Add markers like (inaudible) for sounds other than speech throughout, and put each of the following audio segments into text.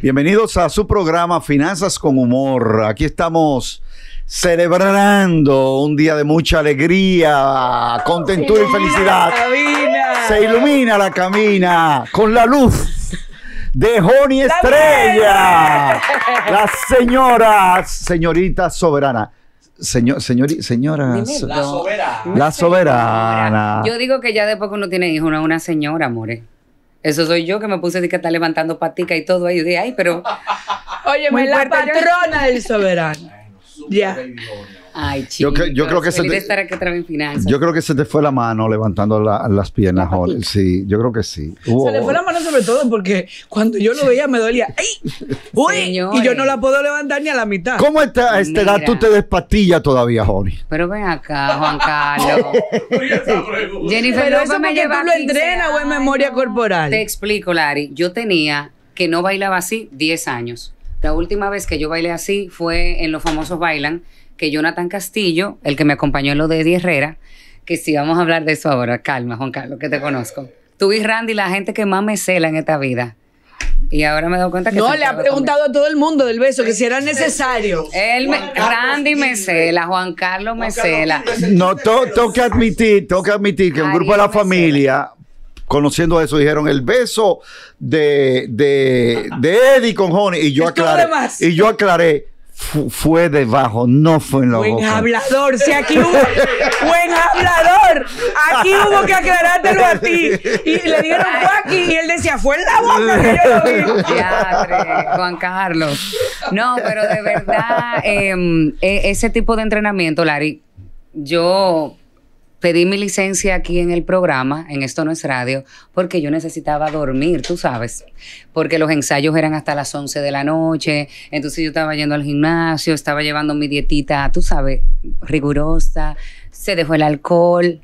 Bienvenidos a su programa Finanzas con Humor. Aquí estamos celebrando un día de mucha alegría, contentura y felicidad. Se ilumina la camina con la luz de Joni Estrella, la señora, señorita soberana. Señor, señor, señora. la soberana. La soberana. Yo digo que ya de poco uno tiene hijos, no es una señora, more. Eso soy yo que me puse que está levantando patica y todo ahí. de dije, ay, pero. Oye, la patrona del soberano. ya. Ay, Yo, creo, que se te, fue la mano levantando las piernas, Sí, yo creo que sí. Se le fue la mano sobre todo porque cuando yo lo veía me dolía. ¡Ay! ¡Uy! Y yo no la puedo levantar ni a la mitad. ¿Cómo está a esta edad tú te despatillas todavía, Jorge? Pero ven acá, Juan Carlos. (laughs) Jennifer Pero eso me lleva tú lo entrenas o en memoria corporal. Te explico, Lari. Yo tenía que no bailaba así 10 años. La última vez que yo bailé así fue en los famosos bailan que Jonathan Castillo, el que me acompañó en lo de Eddie Herrera, que si vamos a hablar de eso ahora. Calma, Juan Carlos, que te conozco. Tú y Randy, la gente que más me cela en esta vida. Y ahora me doy cuenta que... No, le ha preguntado a todo el mundo del beso, que si era necesario. Él Randy me cela, Juan Carlos me cela. No, tengo que admitir, que admitir que un grupo de la familia, conociendo eso, dijeron el beso de, de, Eddie con Johnny Y yo aclaré. Y yo aclaré fue debajo, no fue en la buen hablador, si aquí hubo, buen hablador, aquí hubo que aclarártelo a ti. Y le dijeron fue aquí y él decía, fue en la boca que yo lo vi. (laughs) Juan Carlos. No, pero de verdad, em, e-, ese tipo de entrenamiento, Lari, yo pedí mi licencia aquí en el programa, en Esto No es Radio, porque yo necesitaba dormir, tú sabes, porque los ensayos eran hasta las 11 de la noche, entonces yo estaba yendo al gimnasio, estaba llevando mi dietita, tú sabes, rigurosa, se dejó el alcohol.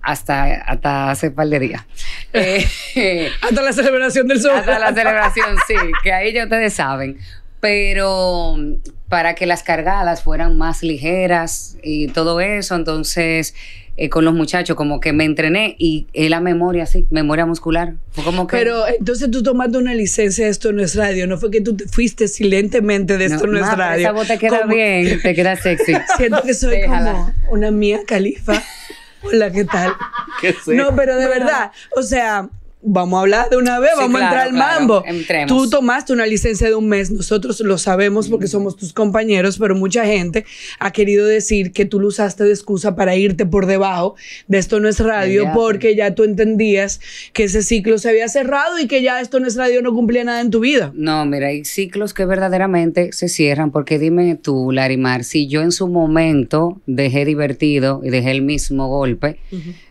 Hasta, hasta hace par de días. (laughs) Eh, hasta la celebración del sol. Hasta la celebración, sí, que ahí ya ustedes saben pero mm, para que las cargadas fueran más ligeras y todo eso, entonces eh, con los muchachos, como que me entrené y es la memoria, sí, memoria muscular. fue Como que, Pero entonces tú tomando una licencia, de esto en es radio, no fue que tú fuiste silentemente de esto en nuestra es radio. Esa voz te queda bien, te queda sexy. (laughs) Siento que soy como una mía califa. Hola, ¿qué tal? (laughs) ¿Qué no, pero de verdad, o sea, vamos a hablar de una vez, vamos a entrar al mambo. Tú tomaste una licencia de un mes, nosotros lo sabemos porque mm. somos tus compañeros, pero mucha gente ha querido decir que tú lo usaste de excusa para irte por debajo de esto no es radio, porque ya tú entendías que ese ciclo se había cerrado y que ya esto no es radio no cumplía nada en tu vida. No, mira, hay ciclos que verdaderamente se cierran, porque dime tú, Larimar, si yo en su momento dejé divertido y dejé el mismo golpe,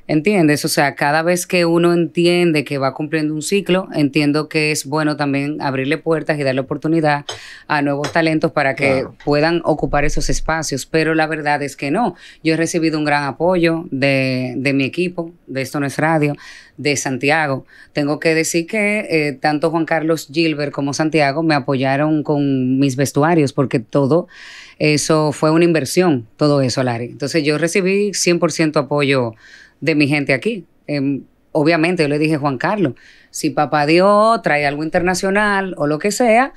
¿Entiendes? O sea, cada vez que uno entiende que va cumpliendo un ciclo, entiendo que es bueno también abrirle puertas y darle oportunidad a nuevos talentos para que puedan ocupar esos espacios. Pero la verdad es que no. Yo he recibido un gran apoyo de, de mi equipo, de Esto No es Radio, de Santiago. Tengo que decir que eh, tanto Juan Carlos Gilbert como Santiago me apoyaron con mis vestuarios, porque todo eso fue una inversión, todo eso, Lari. Entonces yo recibí 100% apoyo de mi gente aquí. Em, obviamente yo le dije, a Juan Carlos, si papá dio trae algo internacional o lo que sea,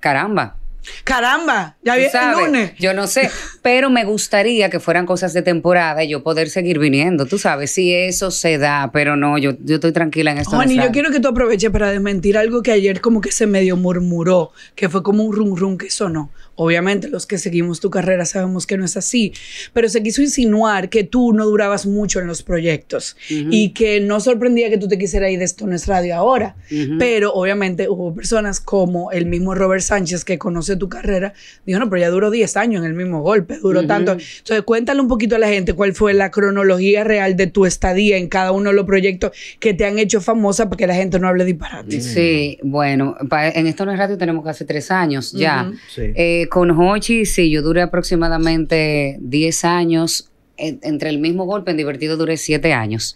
caramba. Caramba, ya viene el lunes. Yo no sé, pero me gustaría que fueran cosas de temporada y yo poder seguir viniendo, tú sabes, si eso se da, pero no, yo, estoy tranquila en esto. Juan, y yo quiero que tú aproveches para desmentir algo que ayer como que se medio murmuró, que fue como un rum rum que sonó. Obviamente los que seguimos tu carrera sabemos que no es así, pero se quiso insinuar que tú no durabas mucho en los proyectos y que no sorprendía que tú te quisieras ir de esto no radio ahora, pero obviamente hubo personas como el mismo Robert Sánchez que conoce tu carrera, dijo, no, pero ya duró 10 años en el mismo golpe, duró tanto. Entonces cuéntale un poquito a la gente cuál fue la cronología real de tu estadía en cada uno de los proyectos que te han hecho famosa para que la gente no hable disparate. Sí, bueno, en esto radio tenemos casi tres años ya. Sí. Eh, con Hochi, sí, yo duré aproximadamente 10 años. entre el mismo golpe en Divertido duré 7 años.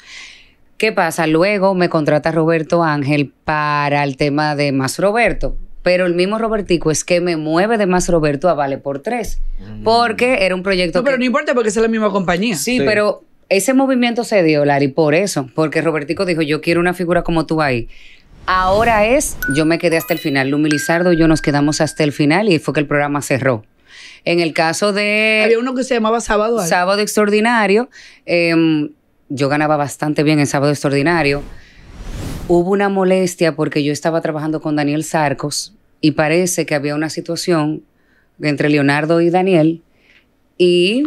¿Qué pasa? Luego me contrata Roberto Ángel para el tema de Más Roberto. Pero el mismo Robertico es que me mueve de Más Roberto a Vale por Tres. Mm. Porque era un proyecto. pero no importa porque es la misma compañía. sí. pero ese movimiento se dio, Larry por eso, porque Robertico dijo, yo quiero una figura como tú ahí. Ahora es, yo me quedé hasta el final, Lumi Lizardo y yo nos quedamos hasta el final y fue que el programa cerró. En el caso de... Había uno que se llamaba Sábado. Sábado Extraordinario. Em, yo ganaba bastante bien en Sábado Extraordinario. Hubo una molestia porque yo estaba trabajando con Daniel Sarcos y parece que había una situación entre Leonardo y Daniel y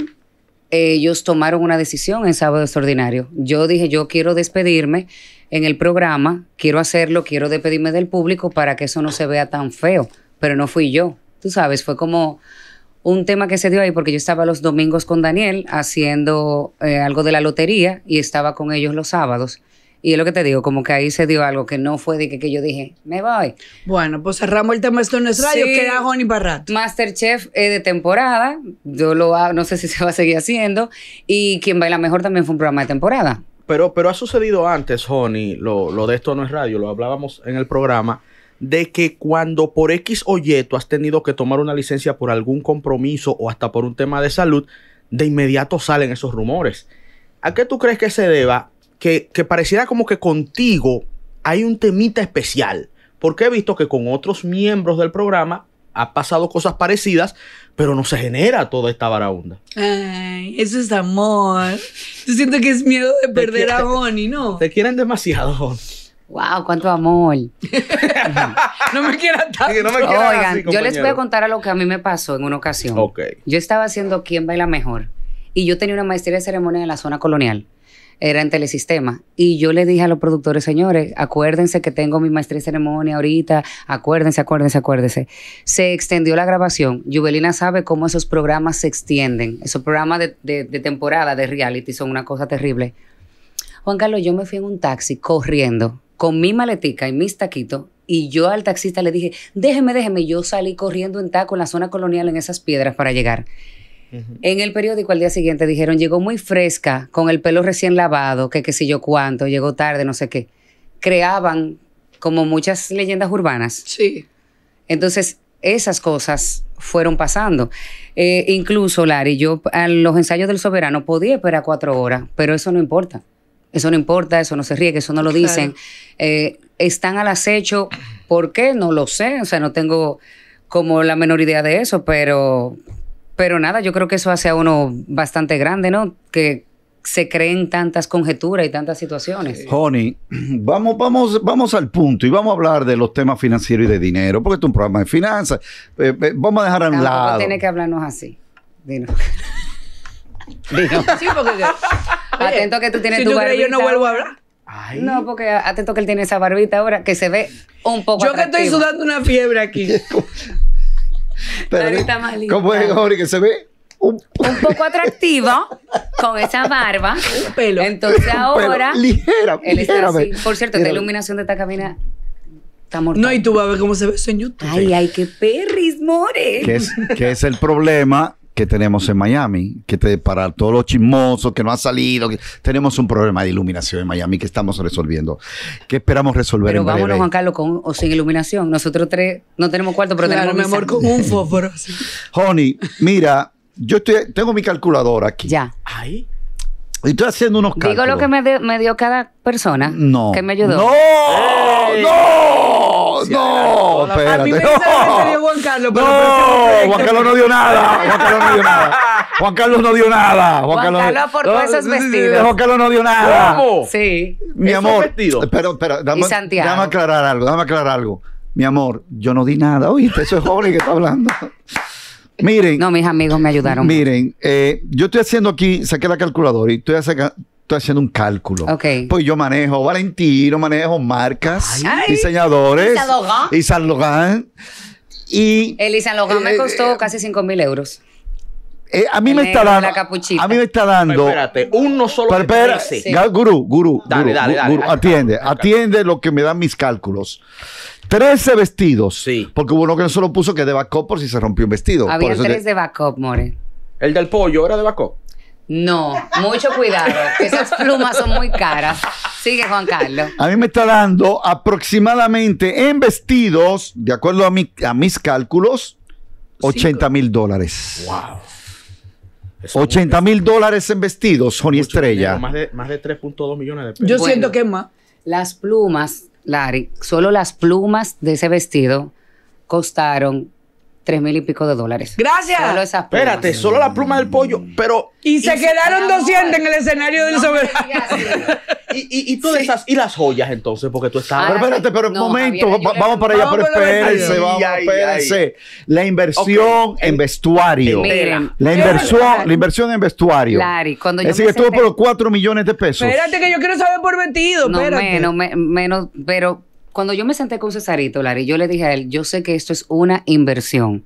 ellos tomaron una decisión en Sábado Extraordinario. Yo dije, yo quiero despedirme en el programa, quiero hacerlo, quiero despedirme del público para que eso no se vea tan feo, pero no fui yo, tú sabes, fue como un tema que se dio ahí porque yo estaba los domingos con Daniel haciendo eh, algo de la lotería y estaba con ellos los sábados. Y es lo que te digo, como que ahí se dio algo que no fue de que, yo dije, me voy. Bueno, pues cerramos el tema Esto no es radio, sí, queda Honey Barrat. Masterchef eh, de temporada, yo lo hago, no sé si se va a seguir haciendo. Y Quien Baila Mejor también fue un programa de temporada pero, pero ha sucedido antes, Honey, lo, lo, de esto no es radio, lo hablábamos en el programa, de que cuando por X o Y tú has tenido que tomar una licencia por algún compromiso o hasta por un tema de salud, de inmediato salen esos rumores. ¿A qué tú crees que se deba? Que, que pareciera como que contigo hay un temita especial, porque he visto que con otros miembros del programa ha pasado cosas parecidas, pero no se genera toda esta honda. Ay, eso es amor. Yo siento que es miedo de perder a Bonnie, ¿no? Te quieren demasiado, Wow, cuánto amor. (laughs) no me quieran tanto. Oigan, yo les voy a contar a lo que a mí me pasó en una ocasión. Okay. Yo estaba haciendo quién baila mejor y yo tenía una maestría de ceremonia en la zona colonial era en telesistema. Y yo le dije a los productores, señores, acuérdense que tengo mi maestría ceremonia ahorita, acuérdense, acuérdense, acuérdense. Se extendió la grabación. Jubelina sabe cómo esos programas se extienden. Esos programas de, de temporada, de reality, son una cosa terrible. Juan Carlos, yo me fui en un taxi corriendo con mi maletica y mis taquitos y yo al taxista le dije, déjeme, déjeme. Yo salí corriendo en taco en la zona colonial en esas piedras para llegar. En el periódico al día siguiente dijeron, llegó muy fresca, con el pelo recién lavado, que qué sé yo cuánto, llegó tarde, no sé qué. Creaban como muchas leyendas urbanas. Sí. Entonces, esas cosas fueron pasando. Eh, incluso, Lari, yo a los ensayos del soberano podía esperar cuatro horas, pero eso no importa. Eso no importa, eso no se ríe, que eso no lo dicen. Eh, están al acecho, ¿por qué? No lo sé, o sea, no tengo como la menor idea de eso, pero pero nada, yo creo que eso hace a uno bastante grande, ¿no? Que se creen tantas conjeturas y tantas situaciones. Honey, vamos, vamos, vamos al punto y vamos a hablar de los temas financieros y de dinero, porque esto es un programa de finanzas. Eh, eh, vamos a dejar a un lado. tiene que hablarnos así. Dino. (laughs) Dino. Sí, porque... atento que tú tienes si tú crees, yo no vuelvo a hablar. No, porque atento que él tiene esa barbita ahora que se ve un poco Yo que estoy sudando una fiebre aquí. (laughs) Pero, ahorita más ¿Cómo es, Jorge, que se ve? Un, poco atractiva con esa barba. Un pelo. Entonces ahora. Ligera, él está Por cierto, la iluminación de esta cabina está mortal. No, y tú vas a ver cómo se ve eso en YouTube. Ay, ay, qué perris, more. ¿Qué es, que es el problema que tenemos en Miami, que te, para todos los chismosos que no ha salido, tenemos un problema de iluminación en Miami que estamos resolviendo. ¿Qué esperamos resolver pero vámonos, Juan Carlos, con o sin iluminación. Nosotros tres no tenemos cuarto, pero tenemos mi con un (laughs) fósforo. Honey, mira, yo estoy, tengo mi calculadora aquí. Ya. Ay. Y estoy haciendo unos cálculos. Digo lo que me, dio cada persona no, que me ayudó. ¡No! ¡No! No, espérate. A mí me no. salió Juan Carlos. Pero no, (laughs) Juan Carlos no dio nada. Juan Carlos no dio nada. Juan Carlos no dio nada. Juan, Carlos, esos Juan Carlos no dio nada. ¿Cómo? Sí. Mi amor. Espera, Pero, Y dame, dame aclarar algo, dame aclarar algo. Mi amor, yo no di nada. Oíste, eso es y que está hablando. Miren. No, mis amigos me ayudaron. Miren, eh, yo estoy haciendo aquí, saqué la calculadora y estoy, haciendo estoy haciendo un cálculo. Pues yo manejo Valentino, manejo marcas, diseñadores. Y San Logan. Y El San Logan me eh, costó eh, casi 5 mil euros. Eh, a, mí me está dando, a mí me está dando. espérate, uno solo. Pero, sí. gurú, guru. Dale, dale, dale, atiende, atiende lo que me dan mis cálculos. 13 vestidos. Sí. Porque hubo uno que no se puso que de backup por si se rompió un vestido. Había tres de backup, More. El del pollo era de backup. No, mucho cuidado. Esas plumas son muy caras. Sigue Juan Carlos. A mí me está dando aproximadamente en vestidos, de acuerdo a, mis cálculos, 80 mil dólares. Wow. 80 mil dólares en vestidos, Sony Estrella. más de, 3.2 millones de pesos. Yo siento que es más. Las plumas, Larry, solo las plumas de ese vestido costaron tres mil y pico de dólares. Gracias. Solo esas Espérate, solo la pluma del pollo, pero... Y, se, quedaron 200 en el escenario del no soberano. (laughs) y, y, todas esas, y las joyas entonces, porque tú estabas... Pero espérate, pero un momento, vamos para allá, pero espérense, vamos, espérense. La inversión en vestuario. Miren, la inversión, la inversión en vestuario. Lari, cuando yo es decir, estuvo por 4 millones de pesos. Espérate que yo quiero saber por vestido, no, menos, menos, pero cuando yo me senté con Cesarito, Lari, yo le dije a él, yo sé que esto es una inversión.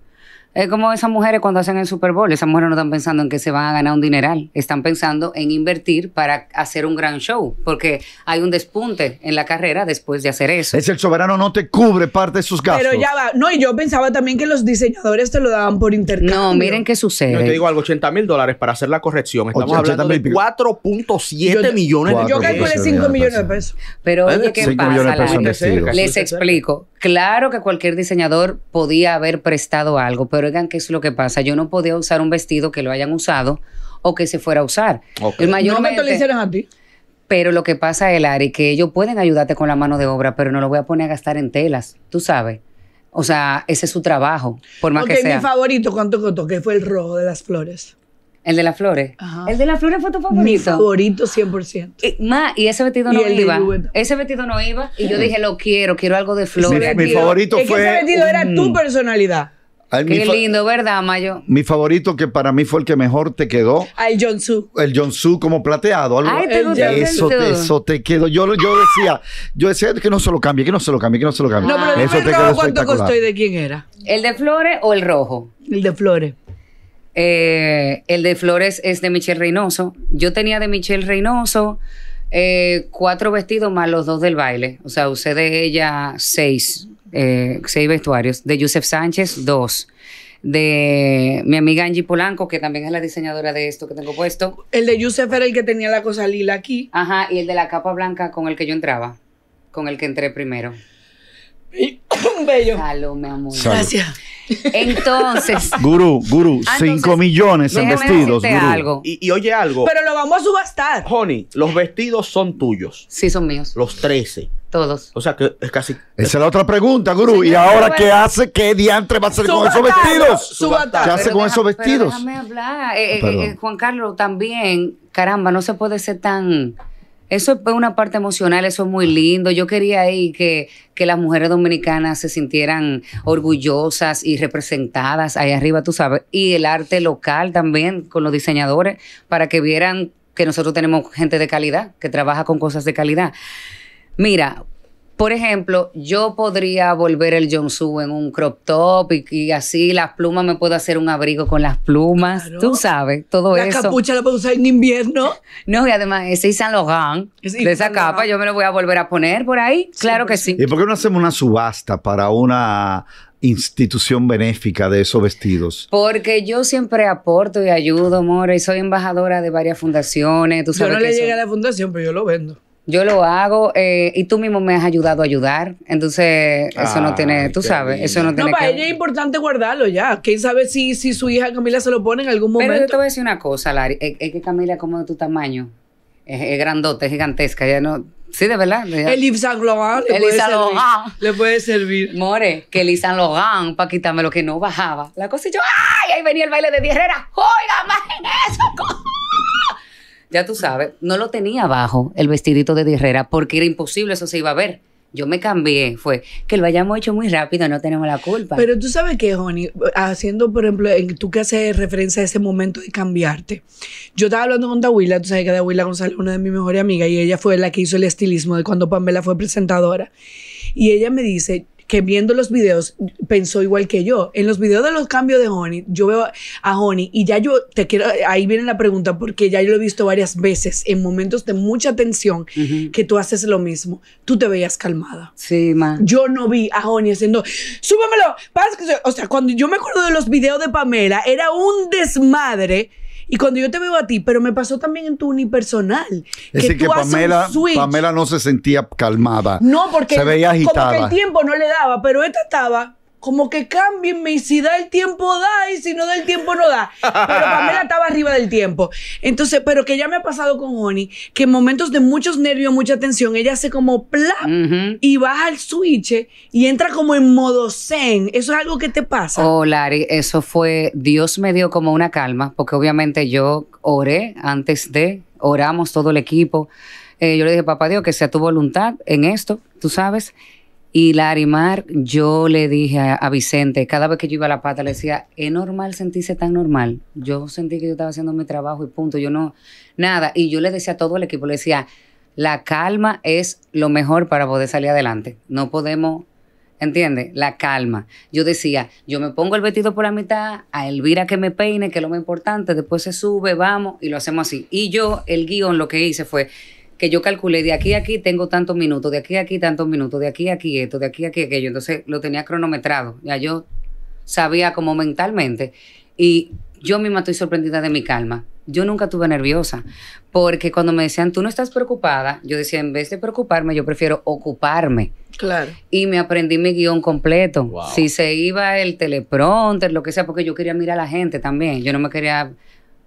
Es como esas mujeres cuando hacen el Super Bowl, esas mujeres no están pensando en que se van a ganar un dineral, están pensando en invertir para hacer un gran show, porque hay un despunte en la carrera después de hacer eso. Es el soberano no te cubre parte de sus gastos. Pero ya va, no, y yo pensaba también que los diseñadores te lo daban por intercambio. No, miren qué sucede. Yo te digo algo, 80 mil dólares para hacer la corrección, estamos hablando de 4.7 millones de Yo calculé 5 millones de pesos. Pero oye, ¿qué pasa? La, les explico. Claro que cualquier diseñador podía haber prestado algo, pero oigan, ¿qué es lo que pasa? Yo no podía usar un vestido que lo hayan usado o que se fuera a usar. El mayor hicieron a ti. Pero lo que pasa, Elari, que ellos pueden ayudarte con la mano de obra, pero no lo voy a poner a gastar en telas, tú sabes. O sea, ese es su trabajo, por más que sea. mi favorito, ¿cuánto costó? Que fue el rojo de las flores. ¿El de las flores? ¿El de las flores fue tu favorito? Mi favorito, 100%. Y, y ese vestido no iba. Ese vestido no iba. Y yo dije, lo quiero, quiero algo de flores. Mi, favorito fue... ese vestido era tu personalidad. Qué lindo, ¿verdad, Mayo? Mi favorito, que para mí fue el que mejor te quedó. John Su. El Su como plateado. Algo. te gusta eso, te, eso te quedó. Yo, yo decía, yo decía que no se lo cambie, que no se lo cambie, que no se lo cambie. No, pero ¿cuánto costó y de quién era? ¿El de Flores o el rojo? El de Flores. Eh, el de Flores es de Michelle Reynoso. Yo tenía de Michelle Reynoso. Eh, cuatro vestidos más los dos del baile. O sea, usé de ella seis, eh, seis vestuarios. De Joseph Sánchez, dos. De mi amiga Angie Polanco, que también es la diseñadora de esto que tengo puesto. El de Yusef era el que tenía la cosa lila aquí. Ajá, y el de la capa blanca con el que yo entraba, con el que entré primero. Y un (laughs) Bello. Salud, mi amor. Gracias. Entonces. (laughs) Gurú, gurú, 5 ah, millones en vestidos. Gurú. Algo. Y, oye algo. Pero lo vamos a subastar. Honey, los vestidos son tuyos. Sí, son míos. Los 13. Todos. O sea que es casi. Esa es la otra pregunta, Gurú. ¿Y ahora qué hace? ¿Qué diantre va a hacer con esos vestidos? Subastar. ¿Qué hace con esos vestidos? Pero déjame hablar. Eh, eh, eh, Juan Carlos, también, caramba, no se puede ser tan eso es una parte emocional, eso es muy lindo. Yo quería ahí que, que las mujeres dominicanas se sintieran orgullosas y representadas ahí arriba, tú sabes. Y el arte local también con los diseñadores para que vieran que nosotros tenemos gente de calidad, que trabaja con cosas de calidad. Mira, por ejemplo, yo podría volver el jumpsuit en un crop top y, así las plumas, me puedo hacer un abrigo con las plumas. Tú sabes, todo eso. La capucha la puedo usar en invierno. (laughs) No, y además ese Saint Laurent, de esa capa, yo me lo voy a volver a poner por ahí. claro que sí. ¿Y por qué no hacemos una subasta para una institución benéfica de esos vestidos? Porque yo siempre aporto y ayudo, More, y soy embajadora de varias fundaciones. ¿Tú sabes yo no le llegué a la fundación, pero yo lo vendo. Yo lo hago eh, y tú mismo me has ayudado a ayudar. Entonces, eso no tiene, tú sabes, eso no tiene. No, para ella es importante guardarlo ya. Quién sabe si, si su hija Camila se lo pone en algún momento. Pero yo te voy a decir una cosa, Lari. Es, que Camila, como de tu tamaño, es, grandote, es gigantesca. Ya no, Sí, de verdad. el Yves Le el puede Le puede servir. More, que el Yves para quitarme lo que no bajaba. La cosa y yo, ¡ay! Ahí venía el baile de Dierrera. ¡Oiga, más eso! ya tú sabes, no lo tenía abajo el vestidito de Herrera porque era imposible, eso se iba a ver. Yo me cambié, fue que lo hayamos hecho muy rápido, no tenemos la culpa. Pero tú sabes que, Joni, haciendo, por ejemplo, tú que haces referencia a ese momento de cambiarte. Yo estaba hablando con Dawila, tú sabes que Dawila González una de mis mejores amigas, y ella fue la que hizo el estilismo de cuando Pamela fue presentadora. Y ella me dice, que viendo los videos pensó igual que yo. En los videos de los cambios de Honey, yo veo a Honey y ya yo te quiero, ahí viene la pregunta porque ya yo lo he visto varias veces en momentos de mucha tensión que tú haces lo mismo. Tú te veías calmada. Sí, ma. Yo no vi a Honey haciendo, súbamelo, que O sea, cuando yo me acuerdo de los videos de Pamela, era un desmadre y cuando yo te veo a ti, pero me pasó también en tu unipersonal. Es que, decir, que Pamela, no se sentía calmada. No, porque se veía agitada. Como el tiempo no le daba, pero esta estaba como que cámbienme y si da el tiempo da y si no da el tiempo no da. Pero Pamela estaba arriba del tiempo. Entonces, pero que ya me ha pasado con Honey, que en momentos de muchos nervios, mucha tensión, ella hace como plam y baja el switch eh, y entra como en modo zen. Eso es algo que te pasa. Oh, Lari, eso fue, Dios me dio como una calma, porque obviamente yo oré antes de, oramos todo el equipo. Eh, yo le dije, papá Dios, que sea tu voluntad en esto, tú sabes. Y Larimar, yo le dije a, Vicente, cada vez que yo iba a la pata, le decía, es normal sentirse tan normal. Yo sentí que yo estaba haciendo mi trabajo y punto. Yo no, nada. Y yo le decía a todo el equipo, le decía, la calma es lo mejor para poder salir adelante. No podemos ¿Entiendes? La calma. Yo decía, yo me pongo el vestido por la mitad, a Elvira que me peine, que es lo más importante, después se sube, vamos, y lo hacemos así. Y yo, el guión, lo que hice fue, que yo calculé de aquí a aquí tengo tantos minutos, de aquí a aquí tantos minutos, de aquí a aquí esto, de aquí a aquí aquello. Entonces lo tenía cronometrado, ya yo sabía como mentalmente. Y yo misma estoy sorprendida de mi calma. Yo nunca estuve nerviosa, porque cuando me decían, tú no estás preocupada, yo decía, en vez de preocuparme, yo prefiero ocuparme. Claro. Y me aprendí mi guión completo. Si se iba el teleprompter, lo que sea, porque yo quería mirar a la gente también. Yo no me quería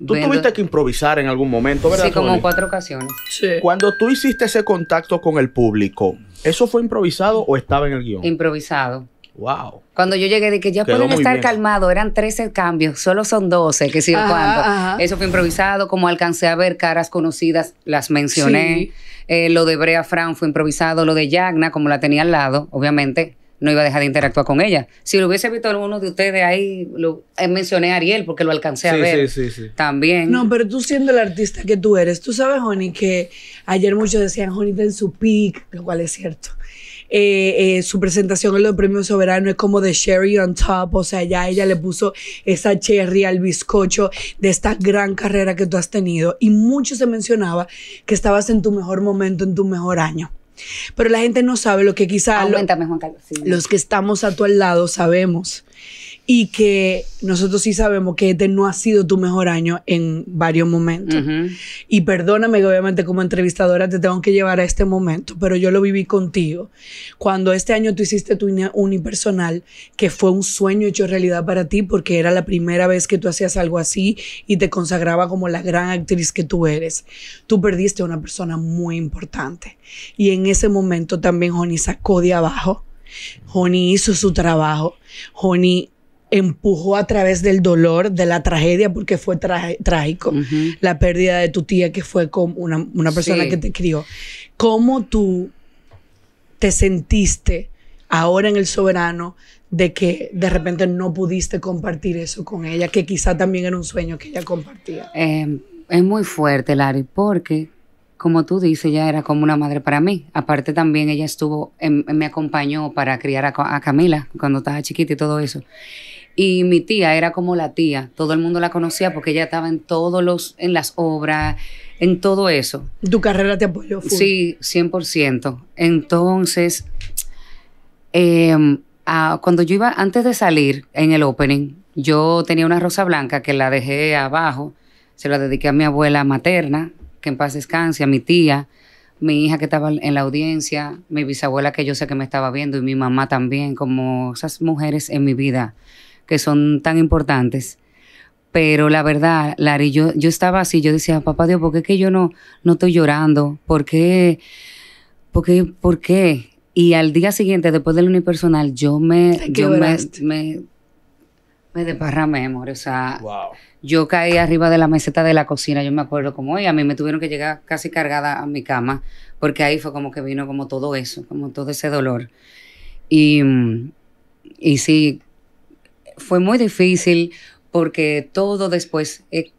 Tú tuviste que improvisar en algún momento, ¿verdad? Sí, como en cuatro ocasiones. Sí. Cuando tú hiciste ese contacto con el público, ¿eso fue improvisado o estaba en el guión? Improvisado. Wow. Cuando yo llegué, de que ya pueden estar calmado, calmados, eran 13 cambios, solo son 12, que sé yo cuánto. Eso fue improvisado, como alcancé a ver caras conocidas, las mencioné. Eh, lo de Brea Fran fue improvisado, lo de Yagna, como la tenía al lado, obviamente, no iba a dejar de interactuar con ella. Si lo hubiese visto alguno de ustedes ahí, lo, eh, mencioné a Ariel porque lo alcancé a ver sí, sí, también. No, pero tú siendo el artista que tú eres, tú sabes, Honey, que ayer muchos decían, Honey, está en su peak, lo cual es cierto. Eh, eh, su presentación en los premios soberanos es como de Sherry on top, o sea, ya ella le puso esa cherry al bizcocho de esta gran carrera que tú has tenido. Y mucho se mencionaba que estabas en tu mejor momento, en tu mejor año. Pero la gente no sabe lo que quizás ah, los que estamos a tu lado sabemos y que nosotros sí sabemos que este no ha sido tu mejor año en varios momentos. Y perdóname que obviamente como entrevistadora te tengo que llevar a este momento, pero yo lo viví contigo. Cuando este año tú hiciste tu unipersonal, que fue un sueño hecho realidad para ti porque era la primera vez que tú hacías algo así y te consagraba como la gran actriz que tú eres. Tú perdiste a una persona muy importante. Y en ese momento también Joni sacó de abajo. Joni hizo su trabajo. Joni empujó a través del dolor, de la tragedia, porque fue trágico, la pérdida de tu tía, que fue como una, persona que te crió. ¿Cómo tú te sentiste ahora en el soberano de que de repente no pudiste compartir eso con ella, que quizá también era un sueño que ella compartía? Em, es muy fuerte, Lari, porque como tú dices, ella era como una madre para mí. Aparte también ella estuvo, me acompañó para criar a, a Camila cuando estaba chiquita y todo eso. Y mi tía era como la tía, todo el mundo la conocía porque ella estaba en todos los, en las obras, en todo eso. ¿Tu carrera te apoyó? Sí, 100%. Entonces, em, cuando yo iba, antes de salir en el opening, yo tenía una rosa blanca que la dejé abajo, se la dediqué a mi abuela materna, que en paz descanse, a mi tía, mi hija que estaba en la audiencia, mi bisabuela que yo sé que me estaba viendo y mi mamá también, como esas mujeres en mi vida que son tan importantes. Pero la verdad, Lari, yo, yo estaba así, yo decía, papá Dios, ¿por qué que yo no, no estoy llorando? ¿Por qué? ¿Por qué? Y al día siguiente, después del unipersonal, yo me, yo me, me, me desparramé, amor. O sea, yo caí arriba de la meseta de la cocina, yo me acuerdo como hoy, a mí me tuvieron que llegar casi cargada a mi cama, porque ahí fue como que vino como todo eso, como todo ese dolor. Y, y sí, fue muy difícil porque todo después, eh,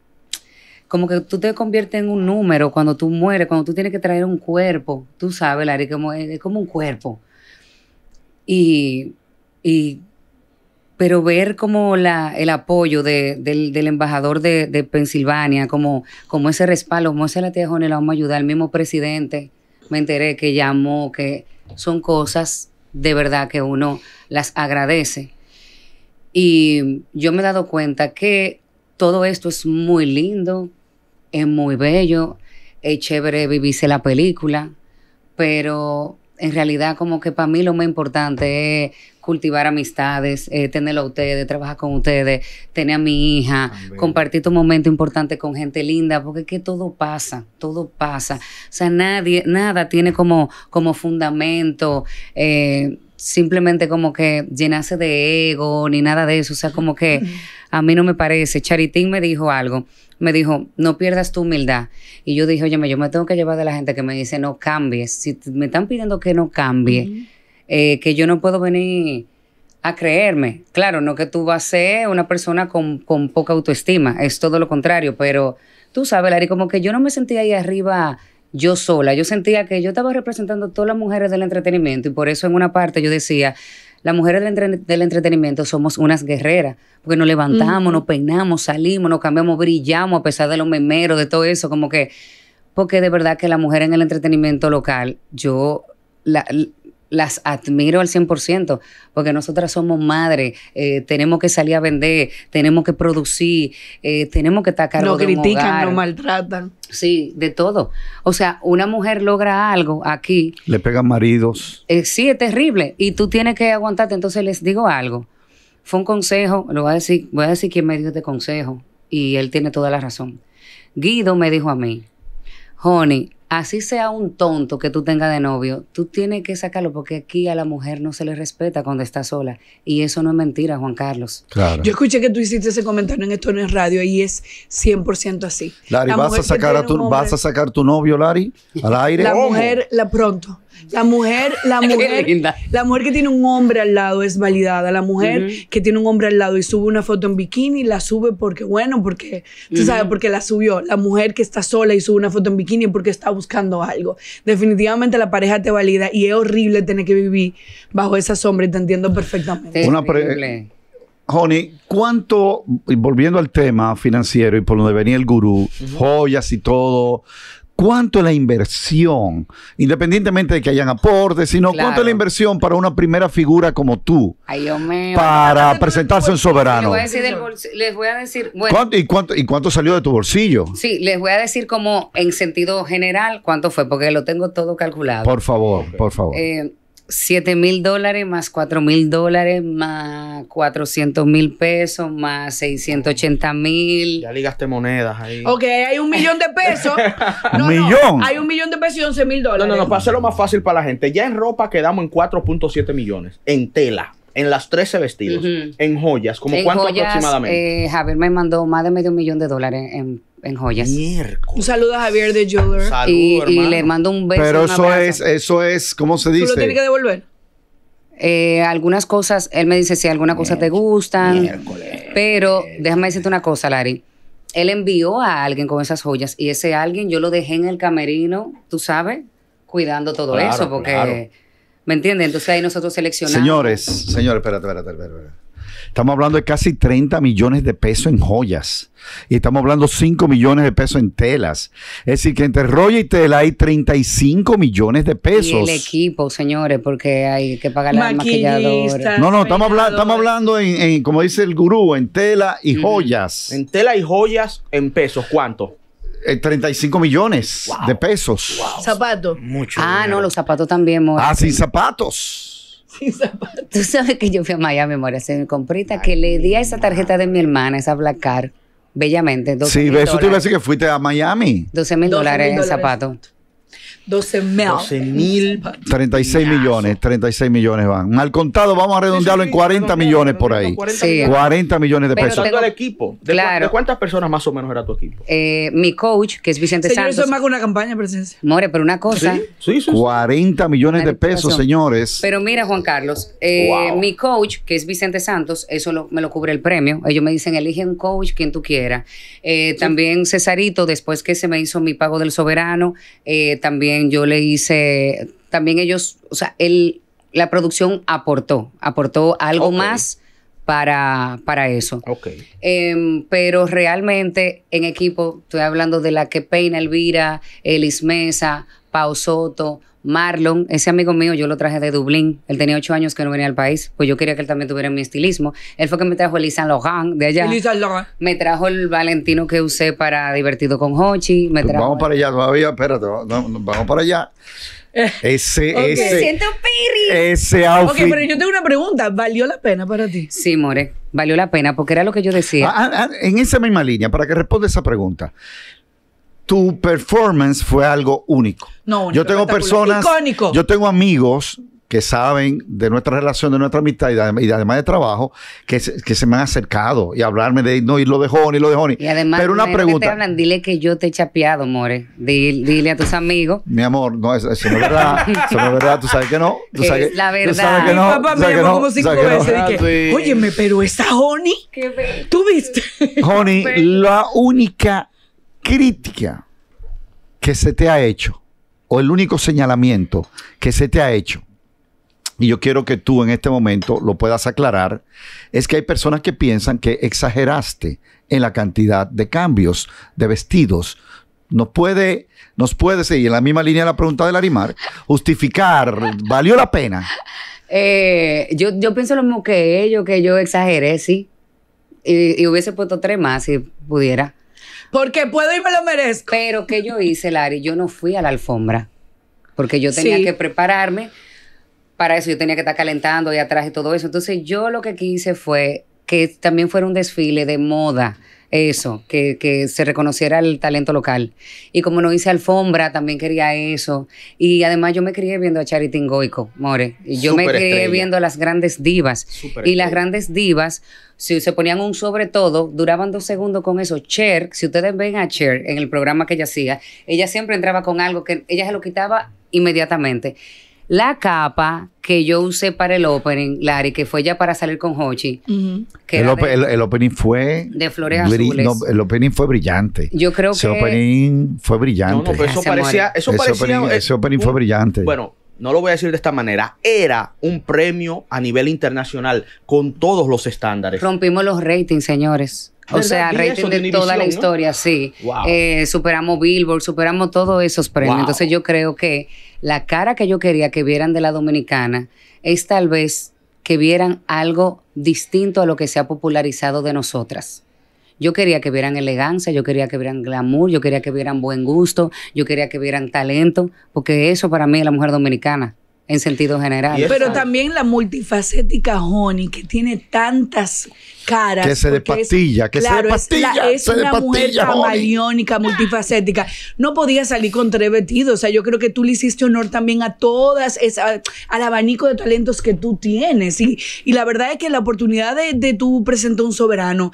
como que tú te conviertes en un número cuando tú mueres, cuando tú tienes que traer un cuerpo, tú sabes, Larry, como, es como un cuerpo. Y, y pero ver como la, el apoyo del, embajador de, Pensilvania, como, como ese respaldo, como ese de le vamos a ayudar, el mismo presidente, me enteré que llamó, que son cosas de verdad que uno las agradece. Y yo me he dado cuenta que todo esto es muy lindo, es muy bello, es chévere vivirse la película, pero en realidad como que para mí lo más importante es cultivar amistades, eh, tenerlo a ustedes, trabajar con ustedes, tener a mi hija, compartir tu momento importante con gente linda, porque es que todo pasa, todo pasa. O sea, nadie, nada tiene como, como fundamento. Eh, simplemente como que llenase de ego ni nada de eso. O sea, como que a mí no me parece. Charitín me dijo algo. Me dijo, no pierdas tu humildad. Y yo dije, oye, yo me tengo que llevar de la gente que me dice, no cambies. Si me están pidiendo que no cambie, eh, que yo no puedo venir a creerme. Claro, no que tú vas a ser una persona con, con poca autoestima. Es todo lo contrario. Pero tú sabes, Lari, como que yo no me sentía ahí arriba yo sola. Yo sentía que yo estaba representando a todas las mujeres del entretenimiento y por eso en una parte yo decía, las mujeres del, entretenimiento somos unas guerreras, porque nos levantamos, nos peinamos, salimos, nos cambiamos, brillamos a pesar de los memeros, de todo eso, como que, porque de verdad que la mujer en el entretenimiento local, yo la, las admiro al 100%, porque nosotras somos madres, eh, tenemos que salir a vender, tenemos que producir, eh, tenemos que estar cargo No critican, no maltratan. Sí, de todo. O sea, una mujer logra algo aquí. Le pegan maridos. Eh, sí, es terrible. Y tú tienes que aguantarte. Entonces les digo algo. Fue un consejo, lo voy a decir, voy a decir quién me dio este consejo. Y él tiene toda la razón. Guido me dijo a mí, honey, así sea un tonto que tú tengas de novio, tú tienes que sacarlo porque aquí a la mujer no se le respeta cuando está sola. Y eso no es mentira, Juan Carlos. Claro. Yo escuché que tú hiciste ese comentario en esto en el radio y es 100% así. Lari, ¿vas, a sacar a tu, ¿vas a sacar tu novio, Lari, al aire? La mujer, la pronto. La mujer, la (laughs) mujer, la mujer que tiene un hombre al lado es validada. La mujer que tiene un hombre al lado y sube una foto en bikini, la sube porque, bueno, porque, tú sabes, porque la subió. La mujer que está sola y sube una foto en bikini porque está buscando algo. Definitivamente la pareja te valida y es horrible tener que vivir bajo esa sombra y te entiendo perfectamente. Una pregunta. ¿cuánto, volviendo al tema financiero y por donde venía el gurú, joyas y todo, cuánto la inversión, independientemente de que hayan aportes, sino cuánto cuánto la inversión para una primera figura como tú para presentarse en soberano. a les voy a decir, y, cuánto, salió de tu bolsillo? Sí, les voy a decir como en sentido general cuánto fue, porque lo tengo todo calculado. Por favor, por favor. Eh, 7 mil dólares más 4 mil dólares más 400 mil pesos más 680 mil. Ya ligaste monedas ahí. Ok, hay un millón de pesos. (laughs) hay un millón de pesos y 11 mil dólares. No, no, para hacerlo más fácil para la gente. Ya en ropa quedamos en 4.7 millones, en tela. En las 13 vestidos, en joyas, ¿como cuánto aproximadamente? Eh, Javier me mandó más de medio millón de dólares en en joyas. Miércoles. Un saludo a Javier de Jeweler. y, y, le mando un beso. Pero eso es, eso es, ¿cómo se dice? ¿Tú lo tienes que devolver? Eh, algunas cosas, él me dice si alguna cosa te gustan. Miércoles. Pero déjame decirte una cosa, Lari. Él envió a alguien con esas joyas y ese alguien yo lo dejé en el camerino, tú sabes, cuidando todo eso, porque. ¿Me entiendes? Entonces ahí nosotros seleccionamos. Señores, señores, espérate, espérate. espérate. Estamos hablando de casi 30 millones de pesos en joyas. Y estamos hablando 5 millones de pesos en telas. Es decir, que entre rollo y tela hay 35 millones de pesos. Y el equipo, señores, porque hay que pagar al maquillador. No, no, estamos, hablando, en, como dice el gurú, en tela y joyas. En tela y joyas en pesos, ¿cuánto? 35 eh, millones de pesos. Zapatos. Mucho. Ah, no, los zapatos también. Ah, sin zapatos. (laughs) sin zapatos. Tú sabes que yo fui a Miami, amor, se me comprita, que le di a esa tarjeta de mi hermana, esa Black Card, bellamente. 12, sí, eso te iba a decir que fuiste a Miami. 12 mil dólares en zapato. 12 mil. 36 millones, 36 millones van. Mal contado, vamos a redondearlo en 40 millones por ahí. 40 millones de pesos. el equipo. ¿De, cuántas personas más o menos era tu equipo? mi coach, que es Vicente Santos. Eso es más una campaña More, pero una cosa. 40 millones de pesos, señores. Pero mira, Juan Carlos, mi coach, que es Vicente Santos, eso me lo cubre el premio. Ellos me dicen, elige un coach quien tú quieras. Eh, también Cesarito, después que se me hizo mi pago del soberano, eh, también yo le hice, también ellos, o sea, la producción aportó, aportó algo más para, para eso. Em, pero realmente en equipo, estoy hablando de la que peina Elvira, Elis Mesa, Pau Soto, Marlon, ese amigo mío, yo lo traje de Dublín. Él tenía ocho años que no venía al país, pues yo quería que él también tuviera mi estilismo. Él fue que me trajo el Lohan de allá. El Lohan. Me trajo el Valentino que usé para Divertido con Hochi. Pues vamos para allá todavía, espérate, vamos para allá. (laughs) Ese, ese. Me siento pirri. Ese outfit. Ok, pero yo tengo una pregunta. ¿Valió la pena para ti? Sí, more. Valió la pena porque era lo que yo decía. Ah, ah, ah, en esa misma línea, para que responda esa pregunta tu performance fue algo único. No, yo tengo personas, yo tengo amigos que saben de nuestra relación, de nuestra amistad y, además de trabajo, que se, que se me han acercado y hablarme de no, y lo de Joni, lo de Joni. Y además, Pero una pregunta. dile que yo te he chapeado, more. Dile, a tus amigos. Mi amor, no, eso, eso no es verdad. eso no es verdad. Tú sabes que no. es la verdad. Tú sabes que no, Mi papá me llamó como cinco veces. No. Dije, ah, Óyeme, pero esa Joni, ¿tú viste? Joni, la única crítica que se te ha hecho o el único señalamiento que se te ha hecho, y yo quiero que tú en este momento lo puedas aclarar, es que hay personas que piensan que exageraste en la cantidad de cambios de vestidos. Nos puede, nos puede seguir en la misma línea de la pregunta del Arimar, justificar, ¿valió la pena? Eh, yo, yo pienso lo mismo que ellos, que yo exageré, sí. y, hubiese puesto tres más si pudiera. Porque puedo y me lo merezco. Pero ¿qué yo hice, Lari, yo no fui a la alfombra. Porque yo tenía que prepararme para eso. Yo tenía que estar calentando y atrás y todo eso. Entonces yo lo que quise fue que también fuera un desfile de moda eso, que, que, se reconociera el talento local. Y como no hice alfombra, también quería eso. Y además yo me crié viendo a Charity Goico, More. Y yo me crié viendo a las grandes divas. y las grandes divas, si se ponían un sobre todo, duraban dos segundos con eso. Cher, si ustedes ven a Cher en el programa que ella siga ella siempre entraba con algo que ella se lo quitaba inmediatamente. La capa que yo usé para el opening, Larry, que fue ya para salir con Hochi. que el, opening fue... De Flores Azules. el opening fue brillante. Yo creo que... Ese opening fue brillante. No, eso parecía... ese opening, fue brillante. Bueno, no lo voy a decir de esta manera, era un premio a nivel internacional con todos los estándares. Rompimos los ratings, señores. O sea, rating de, toda la historia, sí. Eh, superamos Billboard, superamos todos esos premios. Entonces yo creo que la cara que yo quería que vieran de la dominicana es tal vez que vieran algo distinto a lo que se ha popularizado de nosotras. Yo quería que vieran elegancia, yo quería que vieran glamour, yo quería que vieran buen gusto, yo quería que vieran talento, porque eso para mí es la mujer dominicana en sentido general. Pero también la multifacética Joni, que tiene tantas caras. Que se de que se de Es, una mujer camaleónica, multifacética. No podía salir con tres O sea, yo creo que tú le hiciste honor también a todas, esas al abanico de talentos que tú tienes. Y, y la verdad es que la oportunidad de, de tú presentar un soberano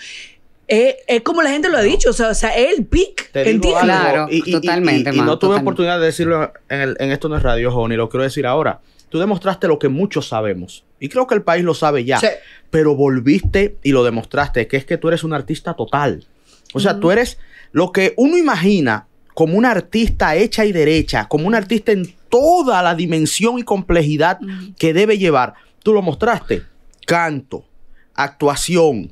eh, es, como la gente lo ha dicho, o sea, o sea es el pic. Claro, y, totalmente. Y, no tuve oportunidad de decirlo en, en esto no es radio, y lo quiero decir ahora. Tú demostraste lo que muchos sabemos. Y creo que el país lo sabe ya. Pero volviste y lo demostraste, que es que tú eres un artista total. O sea, mm. tú eres lo que uno imagina como un artista hecha y derecha, como un artista en toda la dimensión y complejidad mm. que debe llevar. Tú lo mostraste. Canto, actuación,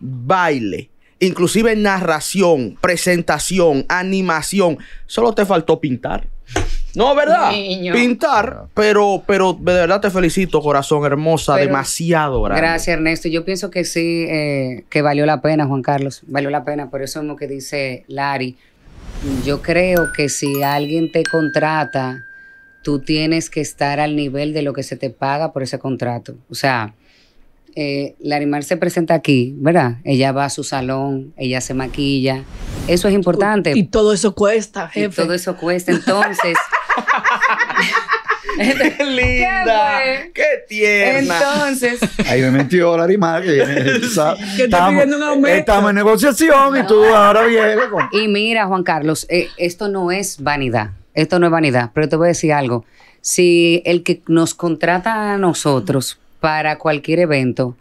baile, inclusive narración, presentación, animación. Solo te faltó pintar. No, ¿verdad? Pintar, pero, pero de verdad te felicito, corazón hermosa, demasiado Gracias, Ernesto. Yo pienso que sí, eh, que valió la pena, Juan Carlos. Valió la pena, por eso es lo que dice Lari. Yo creo que si alguien te contrata, tú tienes que estar al nivel de lo que se te paga por ese contrato. O sea, eh, La Larimar se presenta aquí, ¿verdad? Ella va a su salón, ella se maquilla. Eso es importante. Y todo eso cuesta, jefe. todo eso cuesta. Entonces. (laughs) ¡Qué linda! ¿Qué, tierna! Entonces. Ahí me metió Larimar. Que, (laughs) estamos, Estamos en negociación y tú ahora vienes. Con... Y mira, Juan Carlos, eh, esto no es vanidad. Esto no es vanidad. Pero te voy a decir algo. Si el que nos contrata a nosotros para cualquier evento.